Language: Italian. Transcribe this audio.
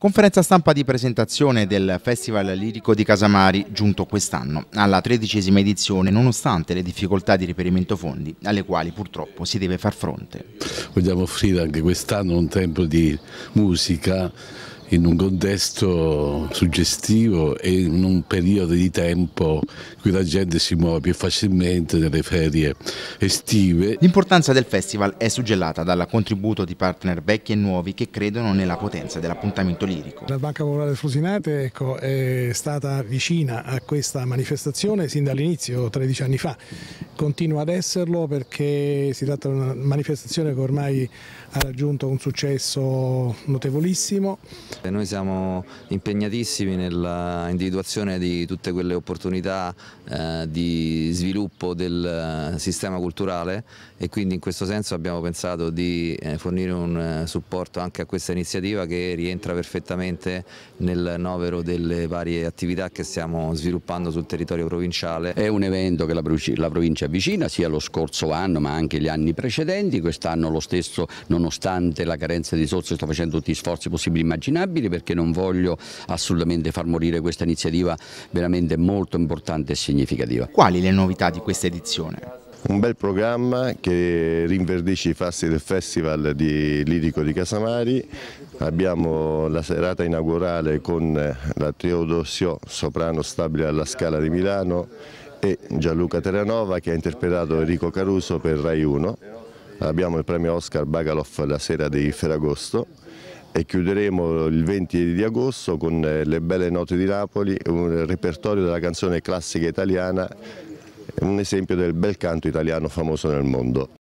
Conferenza stampa di presentazione del Festival Lirico di Casamari giunto quest'anno alla tredicesima edizione nonostante le difficoltà di reperimento fondi alle quali purtroppo si deve far fronte. Vogliamo offrire anche quest'anno un tempo di musica in un contesto suggestivo e in un periodo di tempo in cui la gente si muove più facilmente nelle ferie estive. L'importanza del festival è suggellata dal contributo di partner vecchi e nuovi che credono nella potenza dell'appuntamento lirico. La Banca Popolare Frusinate ecco, è stata vicina a questa manifestazione sin dall'inizio, 13 anni fa, continua ad esserlo perché si tratta di una manifestazione che ormai ha raggiunto un successo notevolissimo. noi siamo impegnatissimi nell'individuazione di tutte quelle opportunità eh, di sviluppo del eh, sistema culturale e quindi in questo senso abbiamo pensato di eh, fornire un supporto anche a questa iniziativa che rientra perfettamente nel novero delle varie attività che stiamo sviluppando sul territorio provinciale. È un evento che la provincia avvicina, sia lo scorso anno ma anche gli anni precedenti, quest'anno lo stesso nonostante la carenza di risorse sto facendo tutti gli sforzi possibili e immaginabili perché non voglio assolutamente far morire questa iniziativa veramente molto importante e significativa. Quali le novità di questa edizione? un bel programma che rinverdisce i fasti del Festival di Lirico di Casamari. Abbiamo la serata inaugurale con la Teodosio, soprano stabile alla Scala di Milano e Gianluca Terranova che ha interpretato Enrico Caruso per Rai 1. Abbiamo il premio Oscar Bagaloff la sera di Ferragosto e chiuderemo il 20 di agosto con eh, Le belle note di Napoli, un repertorio della canzone classica italiana, un esempio del bel canto italiano famoso nel mondo.